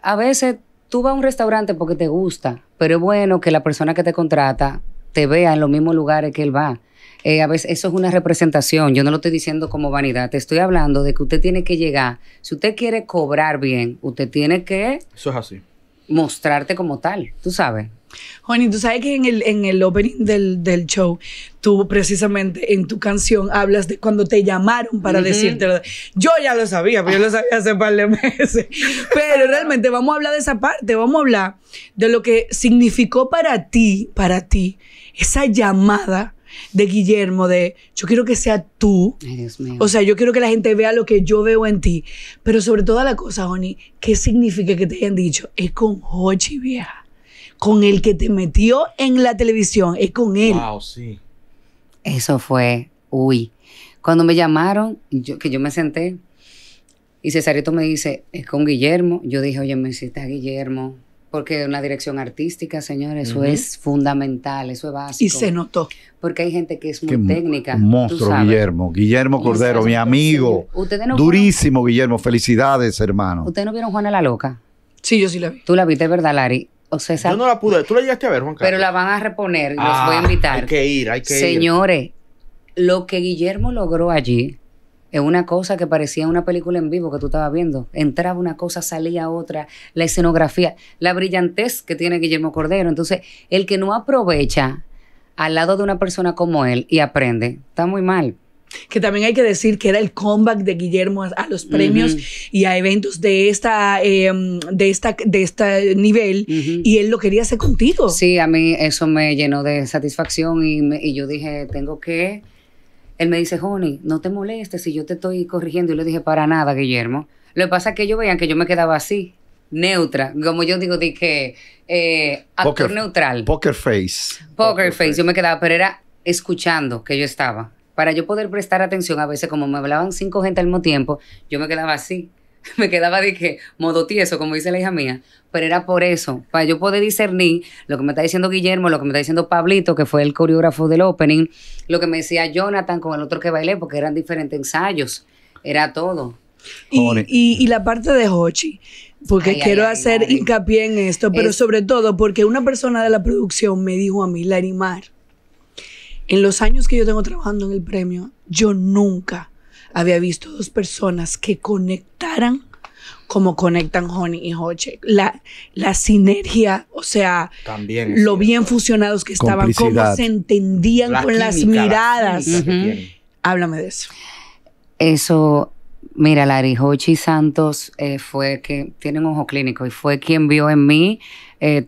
A veces tú vas a un restaurante porque te gusta, pero es bueno que la persona que te contrata te vea en los mismos lugares que él va. Eh, a veces eso es una representación, yo no lo estoy diciendo como vanidad, te estoy hablando de que usted tiene que llegar, si usted quiere cobrar bien, usted tiene que... Eso es así. Mostrarte como tal, tú sabes. Johnny, tú sabes que en el, en el opening del, show, tú precisamente en tu canción hablas de cuando te llamaron para decirte decírtelo. Yo ya lo sabía, pero pues yo lo sabía hace par de meses. (laughs) Pero realmente vamos a hablar de esa parte, vamos a hablar de lo que significó para ti, para ti, esa llamada de Guillermo de yo quiero que sea tú. O sea, yo quiero que la gente vea lo que yo veo en ti. Pero sobre toda la cosa, Johnny ¿qué significa que te hayan dicho? Es con Hochi, vieja con el que te metió en la televisión, es con él. Wow, sí. Eso fue, uy. Cuando me llamaron, yo, que yo me senté, y Cesarito me dice, es con Guillermo. Yo dije, oye, me hiciste a Guillermo, porque una dirección artística, señores, eso es fundamental, eso es básico. Y se notó. Porque hay gente que es muy técnica. Un monstruo, Guillermo. Guillermo Cordero, mi amigo. Durísimo, Guillermo. Felicidades, hermano. ¿Ustedes no vieron Juana la Loca? Sí, yo sí la vi. Tú la viste, ¿verdad, Lari? Yo no la pude, tú la llegaste a ver, Juan Carlos. Pero la van a reponer, los ah, voy a invitar. Hay que ir, hay que ir. Señores, lo que Guillermo logró allí es una cosa que parecía una película en vivo que tú estabas viendo. Entraba una cosa, salía otra, la escenografía, la brillantez que tiene Guillermo Cordero. Entonces, el que no aprovecha al lado de una persona como él y aprende, está muy mal que también hay que decir que era el comeback de Guillermo a, los premios y a eventos de esta, em, de esta, de este nivel, y él lo quería hacer contigo. Sí, a mí eso me llenó de satisfacción y, yo dije, tengo que... Él me dice, Joni, no te molestes si yo te estoy corrigiendo. Y le dije, para nada, Guillermo. Lo que pasa es que ellos veían que yo me quedaba así, neutra. Como yo digo, dije, eh, actor poker, neutral. Poker face. Poker, face. Yo me quedaba, pero era escuchando que yo estaba para yo poder prestar atención, a veces como me hablaban cinco gente al mismo tiempo, yo me quedaba así. (laughs) Me quedaba de que modo tieso, como dice la hija mía, pero era por eso, para yo poder discernir lo que me está diciendo Guillermo, lo que me está diciendo Pablito, que fue el coreógrafo del opening, lo que me decía Jonathan con el otro que bailé, porque eran diferentes ensayos, era todo. Y, la parte de Hochi, porque quiero hacer hincapié en esto, pero sobre todo porque una persona de la producción me dijo a mí, animar. En los años que yo tengo trabajando en el premio, yo nunca había visto dos personas que conectaran como conectan Honey y Hoche. La, la sinergia, o sea, lo bien fusionados que estaban, cómo se entendían con las miradas. Háblame de eso. Eso, mira, Larry y Santos eh, fue que tiene un ojo clínico y fue quien vio en mí eh,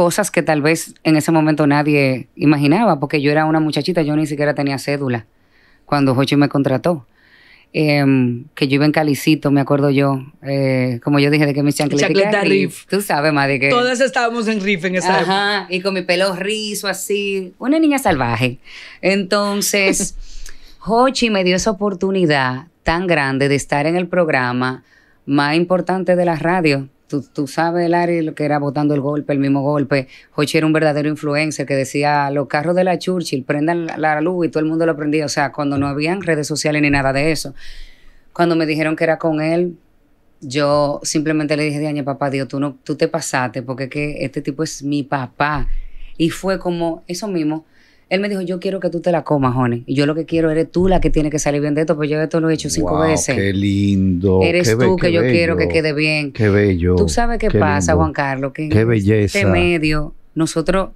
cosas que tal vez en ese momento nadie imaginaba, porque yo era una muchachita, yo ni siquiera tenía cédula cuando Hochi me contrató. Em, que yo iba en Calicito, me acuerdo yo, eh, como yo dije, de que mis chancletas riff. Tú sabes, madre, que... Todas estábamos en riff en esa Ajá, y con mi pelo rizo así, una niña salvaje. Entonces, Hochi (laughs) me dio esa oportunidad tan grande de estar en el programa más importante de la radio Tú, tú, sabes, área lo que era botando el golpe, el mismo golpe. Hochi era un verdadero influencer que decía, los carros de la Churchill, prendan la, luz y todo el mundo lo prendía. O sea, cuando no habían redes sociales ni nada de eso. Cuando me dijeron que era con él, yo simplemente le dije, Diana, papá, Dios, tú, no, tú te pasaste porque es que este tipo es mi papá. Y fue como eso mismo. Él me dijo, yo quiero que tú te la comas, Jone. Y yo lo que quiero eres tú la que tiene que salir bien de esto, porque yo esto lo he hecho cinco wow, veces. Qué lindo. Eres tú que yo quiero que quede bien. Qué bello. Tú sabes qué, pasa, Juan Carlos, que qué belleza. este medio, nosotros,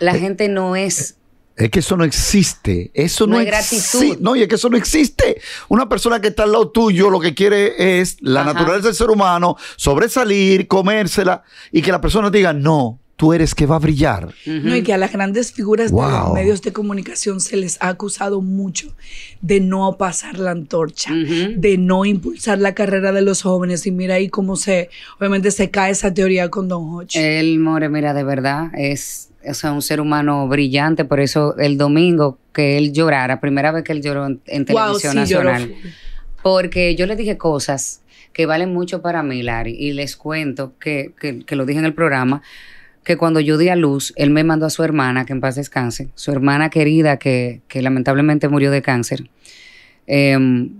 la gente no es... Es que eso no existe. Eso no, no gratitud. No, y es que eso no existe. Una persona que está al lado tuyo lo que quiere es la naturaleza del ser humano, sobresalir, comérsela, y que la persona diga, no, tú eres que va a brillar. No, y que a las grandes figuras de los medios de comunicación se les ha acusado mucho de no pasar la antorcha, de no impulsar la carrera de los jóvenes. Y mira ahí cómo se, obviamente se cae esa teoría con Don Hodge. Él, More, mira, de verdad, es, un ser humano brillante. Por eso el domingo que él llorara, primera vez que él lloró en, televisión nacional. Porque yo le dije cosas que valen mucho para mí, Larry... y les cuento que, que lo dije en el programa que cuando yo di a luz, él me mandó a su hermana, que en paz descanse, su hermana querida que, lamentablemente murió de cáncer. Eh,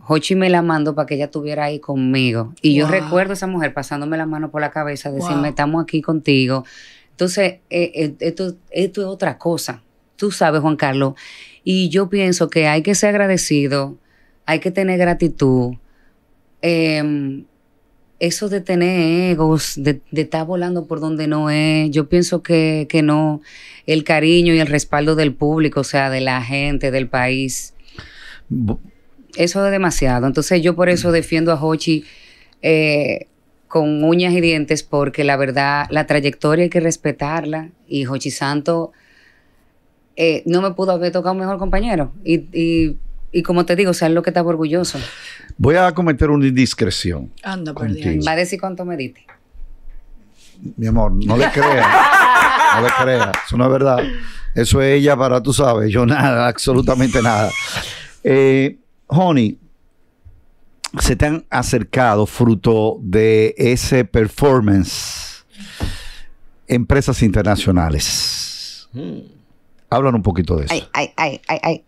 Hochi me la mandó para que ella estuviera ahí conmigo. Y yo recuerdo a esa mujer pasándome la mano por la cabeza, decirme, estamos aquí contigo. Entonces, eh, eh, esto, esto es otra cosa. Tú sabes, Juan Carlos. Y yo pienso que hay que ser agradecido, hay que tener gratitud. Eh, eso de tener egos, de, estar volando por donde no es, yo pienso que, no, el cariño y el respaldo del público, o sea, de la gente, del país, eso es demasiado. Entonces yo por eso defiendo a Hochi eh, con uñas y dientes, porque la verdad, la trayectoria hay que respetarla y Hochi Santo eh, no me pudo haber tocado mejor compañero. y y como te digo, o sea, lo que estaba orgulloso. Voy a cometer una indiscreción. Anda, por Va a decir cuánto me Mi amor, no le creas. no le creas. Eso no es verdad. Eso es ella para, tú sabes, yo nada, absolutamente nada. Eh, honey, se te han acercado fruto de ese performance empresas internacionales. Hmm. Hablan un poquito de eso. Ay, ay, ay, ay, ay.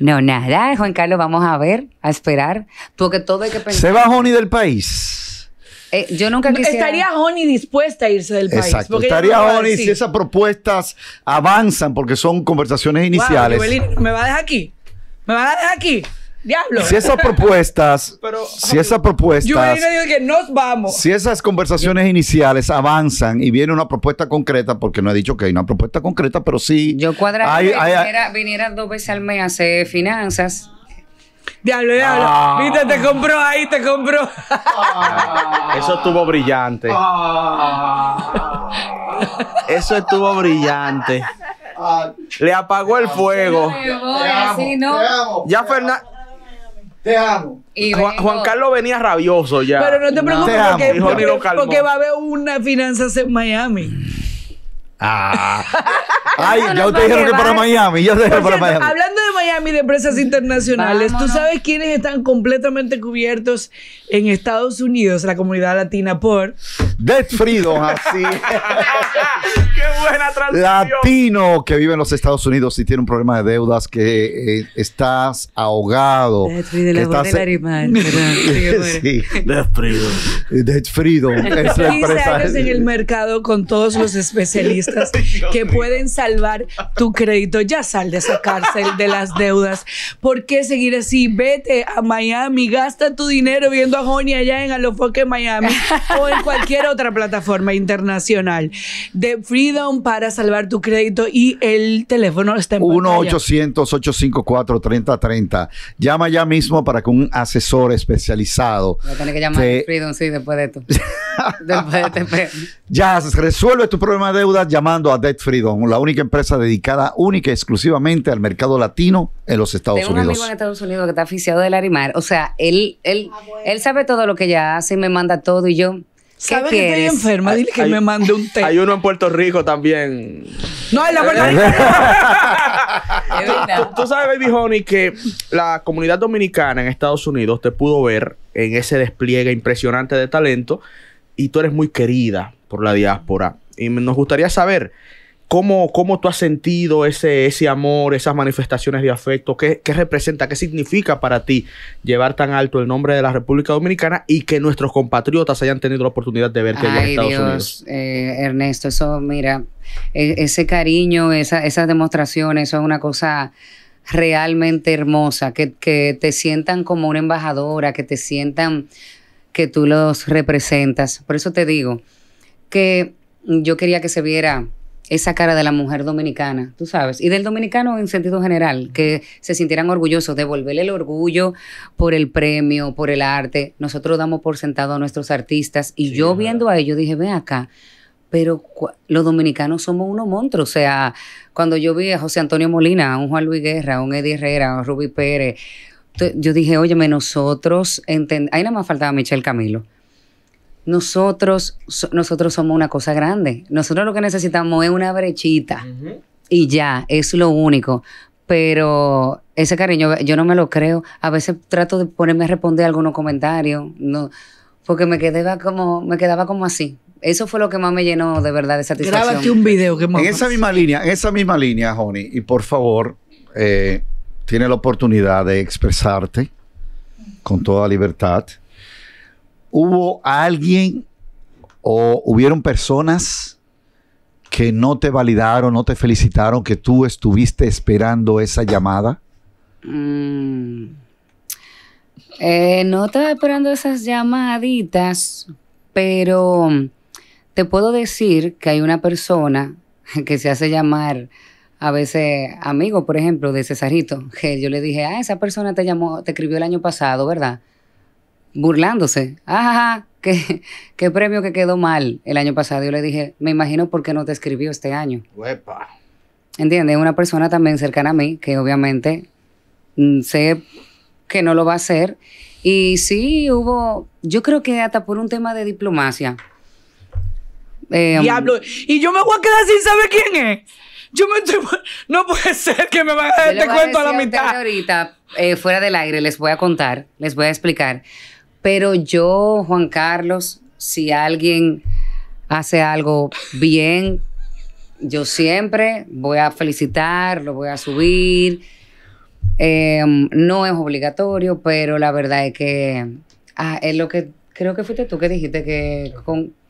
No, nada, Juan Carlos, vamos a ver, a esperar, porque todo hay que pensar. ¿Se va Joni del país? Eh, yo nunca quisiera... Estaría Joni dispuesta a irse del país. Exacto, estaría si esas propuestas avanzan, porque son conversaciones iniciales. ¿Me va a dejar aquí? ¿Me va a dejar aquí? Si esas propuestas, (laughs) Pero, si esas propuestas, que nos vamos. Si esas conversaciones iniciales avanzan y viene una propuesta concreta, porque no he dicho que hay una propuesta concreta, pero sí. Yo cuadraría hay, viniera, dos veces al mes a hacer finanzas. Diablo, diablo. Ah. Viste, te compró ahí, te compró. Ah. eso estuvo brillante. Ah. eso estuvo brillante. Le apagó el fuego. ya, te amo. Juan, Carlos venía rabioso ya. Pero no te preocupes, Porque, porque, va a haber una finanzas en Miami. Ah. (laughs) Ay, ya ustedes dijeron que para Miami. Yo dijeron para Miami. Hablando de Miami, de empresas internacionales, ¿tú sabes quiénes están completamente cubiertos en Estados Unidos, la comunidad latina, por? Death Freedom, así. (laughs) ¡Qué buena transición! Latino que vive en los Estados Unidos y tiene un problema de deudas, que eh, estás ahogado. Death Freedom, la estás... (laughs) sí. Freedom. Death Freedom. Es en el mercado con todos los especialistas (laughs) que pueden salvar tu crédito. Ya sal de esa cárcel de las deudas. ¿Por qué seguir así? Vete a Miami, gasta tu dinero viendo a Joni allá en Alofoque Miami o en cualquier otra plataforma internacional. De Freedom para salvar tu crédito y el teléfono está en 1-800-854-3030. Llama ya mismo para que un asesor especializado. lo a que llamar Freedom, sí, después de esto. (laughs) después de este (laughs) Ya, resuelve tu problema de deuda. Ya llamando a Dead Freedom, la única empresa dedicada única y exclusivamente al mercado latino en los Estados Unidos. Tengo un amigo en Estados Unidos que está aficionado del Arimar. O sea, él, él, él sabe todo lo que ella hace y me manda todo y yo. ¿Sabes que estoy enferma? Dile que me mande un té. Hay uno en Puerto Rico también. No, (laughs) es la verdad. tú, tú, sabes, Baby Honey, que la comunidad dominicana en Estados Unidos te pudo ver en ese despliegue impresionante de talento y tú eres muy querida por la diáspora. Y nos gustaría saber cómo, tú has sentido ese, ese amor, esas manifestaciones de afecto, qué, representa, qué significa para ti llevar tan alto el nombre de la República Dominicana y que nuestros compatriotas hayan tenido la oportunidad de verte que en Estados Unidos. Eh, Ernesto, eso, mira, e, ese cariño, esa, esas demostraciones, eso es una cosa realmente hermosa, que, que te sientan como una embajadora, que te sientan que tú los representas. Por eso te digo que yo quería que se viera esa cara de la mujer dominicana, tú sabes, y del dominicano en sentido general, que se sintieran orgullosos, devolverle el orgullo por el premio, por el arte. Nosotros damos por sentado a nuestros artistas y yo viendo a ellos dije, ve acá, pero los dominicanos somos unos monstruos. O sea, cuando yo vi a José Antonio Molina, a un Juan Luis Guerra, a un Eddie Herrera, a un Rubí Pérez, yo dije, óyeme, nosotros, ahí nada más faltaba Michelle Camilo nosotros, nosotros somos una cosa grande. Nosotros lo que necesitamos es una brechita. Y ya, es lo único. Pero ese cariño, yo no me lo creo. A veces trato de ponerme a responder algunos comentarios, no, porque me quedaba como, me quedaba como así. Eso fue lo que más me llenó de verdad de satisfacción. Grábate un video que más. En esa misma línea, en esa misma línea, Joni, y por favor, eh, tiene la oportunidad de expresarte con toda libertad. ¿Hubo alguien o hubieron personas que no te validaron, no te felicitaron, que tú estuviste esperando esa llamada? Mm. Eh, no estaba esperando esas llamaditas, pero mm, te puedo decir que hay una persona (laughs) que se hace llamar a veces amigo, por ejemplo, de Cesarito, que yo le dije, ah, esa persona te llamó, te escribió el año pasado, ¿verdad? burlándose. Ajá, qué, qué premio que quedó mal el año pasado. Yo le dije, me imagino por qué no te escribió este año. Uepa. ¿Entiendes? Una persona también cercana a mí, que obviamente mm, sé que no lo va a hacer. Y sí hubo, yo creo que hasta por un tema de diplomacia. Eh, um, Diablo, y yo me voy a quedar sin saber quién es. Yo me estoy, no puede ser que me vaya este a dar este cuento a, la mitad. Ahorita, eh, fuera del aire, les voy a contar, les voy a explicar. Pero yo, Juan Carlos, si alguien hace algo bien, yo siempre voy a felicitar, lo voy a subir. Em, no es obligatorio, pero la verdad es que ah, es lo que creo que fuiste tú que dijiste que,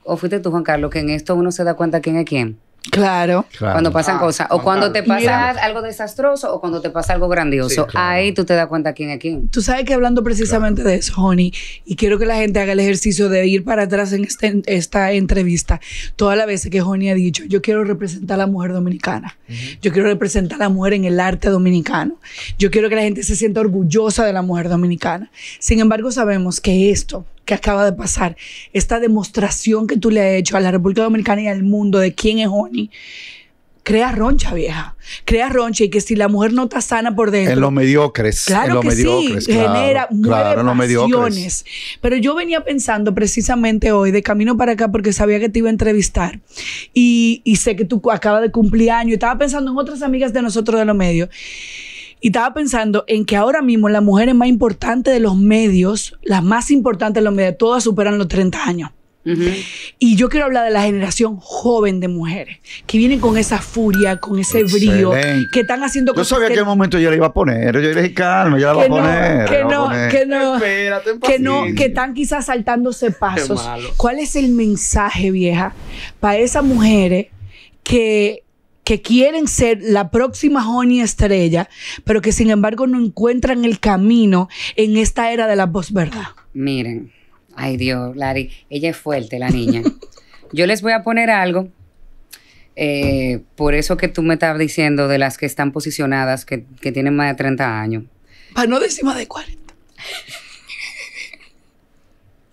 o fuiste tú, Juan Carlos, que en esto uno se da cuenta quién es quién. Claro. Cuando pasan ah, cosas. O cuando te pasa algo desastroso o cuando te pasa algo grandioso. Ahí tú te das cuenta quién es quién. Tú sabes que hablando precisamente de eso, Joni, y quiero que la gente haga el ejercicio de ir para atrás en este, esta, entrevista. Todas las veces que Joni ha dicho, yo quiero representar a la mujer dominicana. Yo quiero representar a la mujer en el arte dominicano. Yo quiero que la gente se sienta orgullosa de la mujer dominicana. Sin embargo, sabemos que esto acaba de pasar, esta demostración que tú le has hecho a la República Dominicana y al mundo de quién es Oni, crea roncha, vieja. Crea roncha y que si la mujer no está sana por dentro. En los mediocres. Claro sí, genera mueve pasiones. Pero yo venía pensando precisamente hoy de camino para acá porque sabía que te iba a entrevistar y, sé que tú acabas de cumplir año y estaba pensando en otras amigas de nosotros de los medios. Y estaba pensando en que ahora mismo las mujeres más importantes de los medios, las más importantes de los medios, todas superan los 30 años. Y yo quiero hablar de la generación joven de mujeres que vienen con esa furia, con ese brío, que están haciendo cosas. Yo sabía que en momento yo la iba a poner. Yo dije, calma, yo la voy a poner. Que no, que no, Espérate, que no, que están quizás saltándose pasos. ¿Cuál es el mensaje, vieja, para esas mujeres que que quieren ser la próxima Honey Estrella, pero que sin embargo no encuentran el camino en esta era de la voz verdad. Miren, ay Dios, Lari, ella es fuerte, la niña. (laughs) Yo les voy a poner algo. Eh, por eso que tú me estás diciendo de las que están posicionadas, que, tienen más de 30 años. Para no decir más de 40.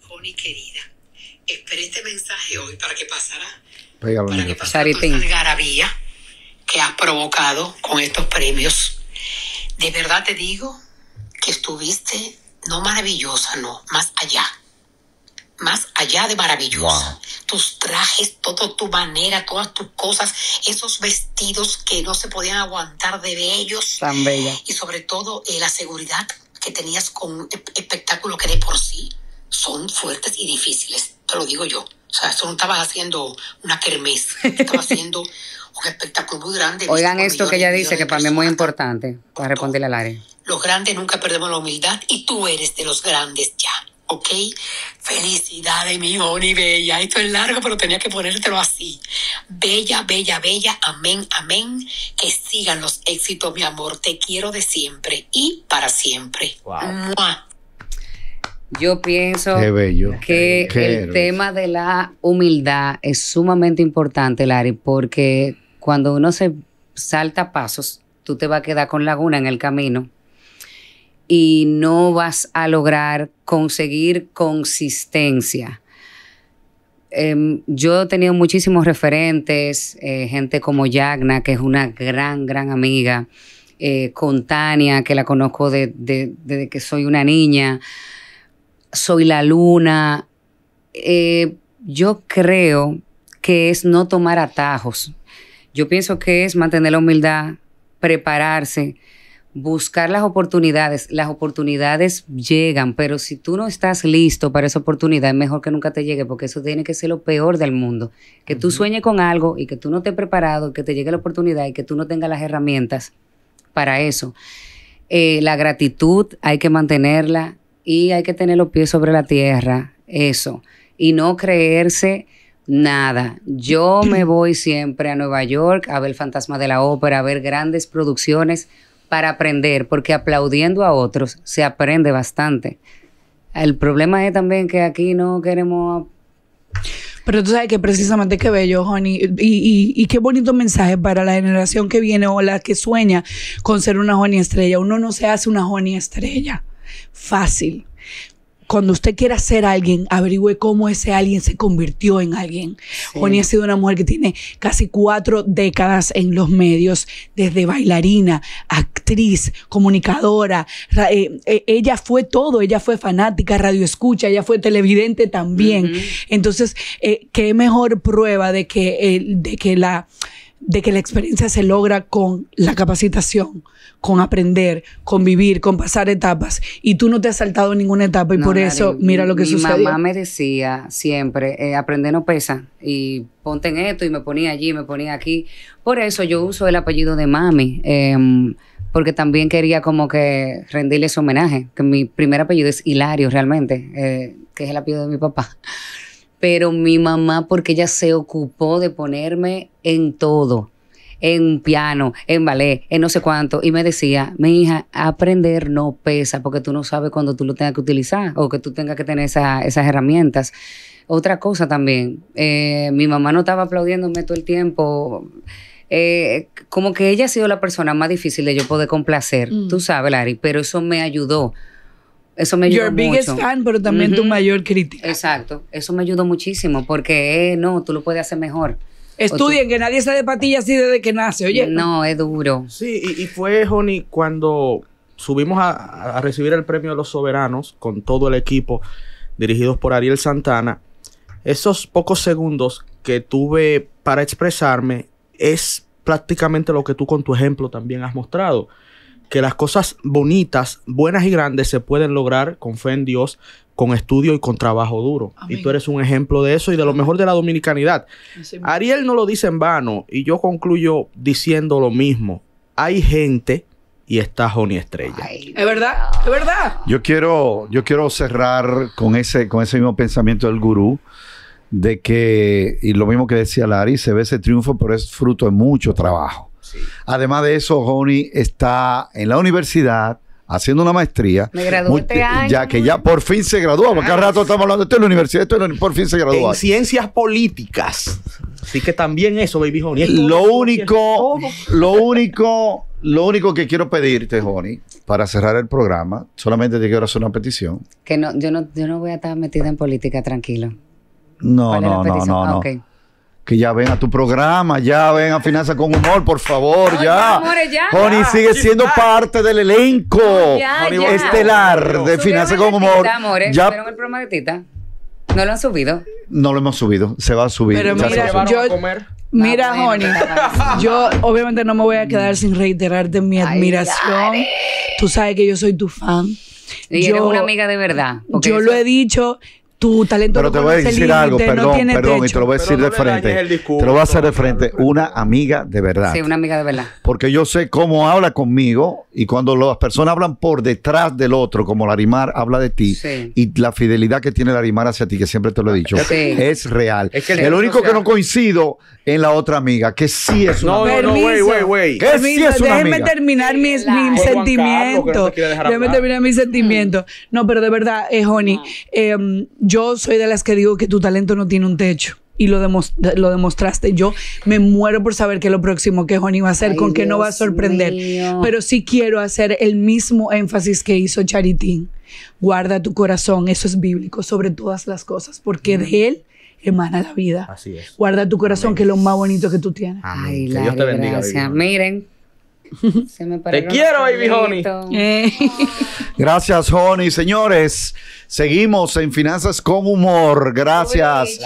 Honey querida, esperé este mensaje hoy para que pasara. para que pasara que has provocado con estos premios. De verdad te digo que estuviste no maravillosa, no, más allá. Más allá de maravillosa. Tus trajes, toda tu manera, todas tus cosas, esos vestidos que no se podían aguantar de bellos. Tan bella. Y sobre todo eh, la seguridad que tenías con un e-, espectáculo que de por sí son fuertes y difíciles. Te lo digo yo. O sea, eso no estaba haciendo una kermés, (laughs) Estaba haciendo un espectáculo muy grande. Oigan esto que ella dice, que para mí es muy importante, para responderle al área. Los grandes nunca perdemos la humildad y tú eres de los grandes ya. ¿ok? Felicidades, mi Joni Bella. Esto es largo, pero tenía que ponértelo así. Bella, bella, bella. Amén, amén. Que sigan los éxitos, mi amor. Te quiero de siempre y para siempre. Yo pienso que el tema de la humildad es sumamente importante, Lari, porque cuando uno se salta pasos, tú te vas a quedar con laguna en el camino y no vas a lograr conseguir consistencia. Em, yo he tenido muchísimos referentes, eh, gente como Yagna, que es una gran, gran amiga, eh, con Tania, que la conozco desde que soy una niña. Soy la luna. Eh, yo creo que es no tomar atajos. Yo pienso que es mantener la humildad, prepararse, buscar las oportunidades. Las oportunidades llegan, pero si tú no estás listo para esa oportunidad, es mejor que nunca te llegue, porque eso tiene que ser lo peor del mundo. Que tú sueñes con algo y que tú no te preparado, que te llegue la oportunidad y que tú no tengas las herramientas para eso. Eh, la gratitud hay que mantenerla, y hay que tener los pies sobre la tierra, eso, y no creerse nada. Yo me (clears throat) voy siempre a Nueva York a ver el Fantasma de la Ópera, a ver grandes producciones para aprender, porque aplaudiendo a otros se aprende bastante. El problema es también que aquí no queremos pero tú sabes que precisamente qué bello, Honey, y, y, qué bonito mensaje para la generación que viene o la que sueña con ser una Honey estrella. Uno no se hace una Honey estrella fácil. Cuando usted quiera ser alguien, averigüe cómo ese alguien se convirtió en alguien. Sí. ha sido una mujer que tiene casi cuatro décadas en los medios, desde bailarina, actriz, comunicadora. Eh, eh, ella fue todo, ella fue fanática, radioescucha, ella fue televidente también. Entonces, eh, qué mejor prueba de que, de que la de que la experiencia se logra con la capacitación, con aprender, con vivir, con pasar etapas. Y tú no te has saltado ninguna etapa y por eso mira lo que su sucedió. Mi mamá me decía siempre, eh, aprende no pesa y ponte en esto y me ponía allí, me ponía aquí. Por eso yo uso el apellido de mami. Em, porque también quería como que rendirle su homenaje, que mi primer apellido es Hilario realmente, eh, que es el apellido de mi papá. Pero mi mamá, porque ella se ocupó de ponerme en todo, en piano, en ballet, en no sé cuánto, y me decía, mi hija, aprender no pesa porque tú no sabes cuándo tú lo tengas que utilizar o que tú tengas que tener esas herramientas. Otra cosa también, eh, mi mamá no estaba aplaudiéndome todo el tiempo. Eh, como que ella ha sido la persona más difícil de yo poder complacer, mm. tú sabes, Lari, pero eso me ayudó. Eso me ayudó Your pero también tu mayor crítica. Exacto. Eso me ayudó muchísimo porque, eh, no, tú lo puedes hacer mejor. Estudien, que nadie se de patillas así desde que nace, oye. No, es duro. Sí, y, fue, Joni, cuando subimos a, recibir el premio de los soberanos con todo el equipo dirigidos por Ariel Santana, esos pocos segundos que tuve para expresarme es prácticamente lo que tú con tu ejemplo también has mostrado. Que las cosas bonitas, buenas y grandes se pueden lograr con fe en Dios, con estudio y con trabajo duro. Y tú eres un ejemplo de eso y de lo mejor de la dominicanidad. Ariel no lo dice en vano y yo concluyo diciendo lo mismo. Hay gente y está Joni Estrella. es verdad, es verdad. Yo quiero, yo quiero cerrar con ese, con ese mismo pensamiento del gurú de que, y lo mismo que decía Larry, se ve ese triunfo, pero es fruto de mucho trabajo. Además de eso, Joni está en la universidad, haciendo una maestría. Este eh, ya que ya por fin se graduó, porque al rato estamos hablando, esto en la universidad, esto por fin se graduó. En ciencias políticas. Así que también eso, baby Johnny. lo único, lo único, lo único que quiero pedirte, Johnny, para cerrar el programa, solamente te quiero hacer una petición. Que no, yo no, voy a estar metida en política, tranquilo. No, no, no, no. Ah, que ya ven a tu programa, ya ven a Finanza con Humor, por favor, ya. Joni sigue siendo parte del elenco estelar de Finanza con Humor. amores. el programa de Tita? ¿No lo han subido? No lo hemos subido, se va a subir. Pero mira, yo, Mira, ah, yo obviamente no me voy a quedar sin reiterarte mi admiración. Tú sabes que yo soy tu fan. Y yo, eres una amiga de verdad. Yo lo he dicho tu talento Pero te voy a decir algo, perdón, perdón, y te lo voy a decir de frente. te lo voy a hacer de frente. Una amiga de verdad. Sí, una amiga de verdad. Porque yo sé cómo habla conmigo y cuando las personas hablan por detrás del otro, como Larimar habla de ti, y la fidelidad que tiene Larimar hacia ti, que siempre te lo he ah, dicho, es real. el, único que no coincido en la otra amiga, que sí es una no, amiga. No, no, güey, güey, güey. Que sí es una déjeme terminar mis, sentimientos. Mm. déjeme terminar mis sentimientos. No, pero de verdad, es eh, Honey, ah. em, yo soy de las que digo que tu talento no tiene un techo y lo, demostraste. Yo me muero por saber qué lo próximo que Juan va a hacer, con qué no va a sorprender. Pero sí quiero hacer el mismo énfasis que hizo Charitín. Guarda tu corazón, eso es bíblico, sobre todas las cosas, porque de él emana la vida. Así es. Guarda tu corazón, que es lo más bonito que tú tienes. que Dios te bendiga. Gracias. Miren. (laughs) Te quiero, baby Honey. Eh. (laughs) Gracias, Honey. Señores, seguimos en Finanzas con Humor. Gracias.